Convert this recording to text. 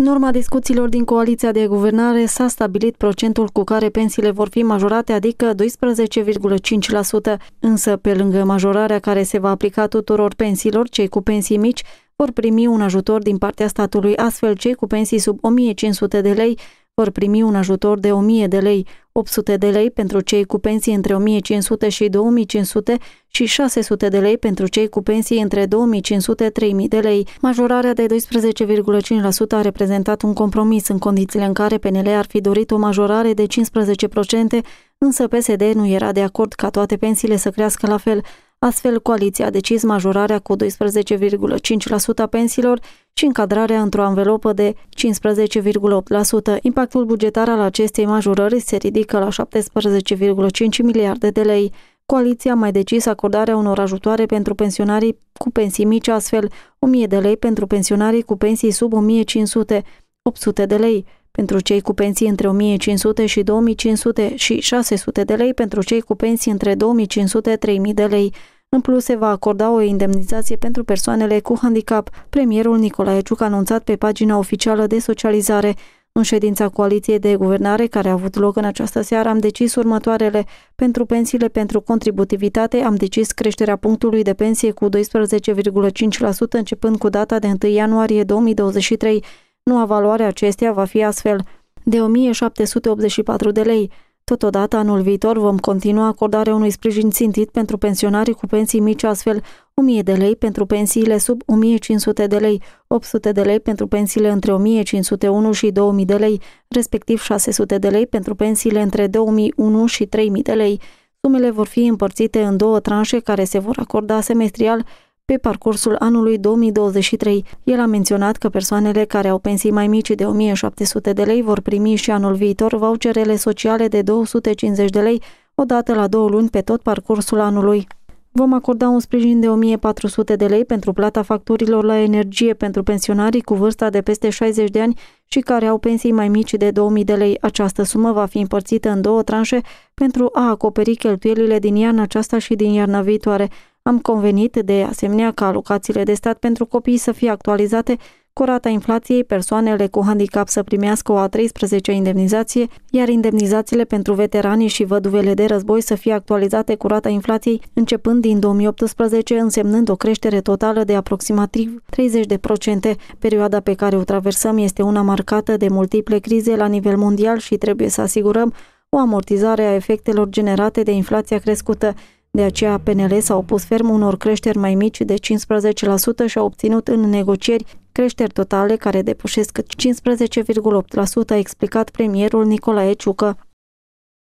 În urma discuțiilor din coaliția de guvernare s-a stabilit procentul cu care pensiile vor fi majorate, adică 12,5%, însă pe lângă majorarea care se va aplica tuturor pensiilor, cei cu pensii mici vor primi un ajutor din partea statului, astfel cei cu pensii sub 1500 de lei vor primi un ajutor de 1000 de lei. 800 de lei pentru cei cu pensii între 1500 și 2500 și 600 de lei pentru cei cu pensii între 2500-3000 de lei. Majorarea de 12,5% a reprezentat un compromis în condițiile în care PNL ar fi dorit o majorare de 15%, însă PSD nu era de acord ca toate pensiile să crească la fel. Astfel, coaliția a decis majorarea cu 12,5% a pensiilor și încadrarea într-o anvelopă de 15,8%. Impactul bugetar al acestei majorări se ridică la 17,5 miliarde de lei. Coaliția a mai decis acordarea unor ajutoare pentru pensionarii cu pensii mici, astfel 1000 de lei pentru pensionarii cu pensii sub 1500, 800 de lei pentru cei cu pensii între 1500 și 2500 și 600 de lei pentru cei cu pensii între 2500-3000 de lei. În plus, se va acorda o indemnizație pentru persoanele cu handicap. Premierul Nicolae Ciuc a anunțat pe pagina oficială de socializare. În ședința coaliției de guvernare care a avut loc în această seară am decis următoarele. Pentru pensiile pentru contributivitate am decis creșterea punctului de pensie cu 12,5% începând cu data de 1 ianuarie 2023 Noua valoare acesteia va fi astfel de 1784 de lei. Totodată, anul viitor vom continua acordarea unui sprijin țintit pentru pensionarii cu pensii mici, astfel 1000 de lei pentru pensiile sub 1500 de lei, 800 de lei pentru pensiile între 1501 și 2000 de lei, respectiv 600 de lei pentru pensiile între 2001 și 3000 de lei. Sumele vor fi împărțite în două tranșe care se vor acorda semestrial pe parcursul anului 2023, el a menționat că persoanele care au pensii mai mici de 1700 de lei vor primi și anul viitor voucherele sociale de 250 de lei odată la două luni pe tot parcursul anului. Vom acorda un sprijin de 1400 de lei pentru plata facturilor la energie pentru pensionarii cu vârsta de peste 60 de ani și care au pensii mai mici de 2000 de lei. Această sumă va fi împărțită în două tranșe pentru a acoperi cheltuielile din iarna aceasta și din iarna viitoare. Am convenit de asemenea ca alocațiile de stat pentru copii să fie actualizate cu rata inflației, persoanele cu handicap să primească o a 13 indemnizație, iar indemnizațiile pentru veteranii și văduvele de război să fie actualizate cu rata inflației începând din 2018, însemnând o creștere totală de aproximativ 30%. Perioada pe care o traversăm este una marcată de multiple crize la nivel mondial și trebuie să asigurăm o amortizare a efectelor generate de inflația crescută. De aceea, PNL s-a opus ferm unor creșteri mai mici de 15% și a obținut în negocieri creșteri totale care depășesc 15,8%, a explicat premierul Nicolae Ciucă.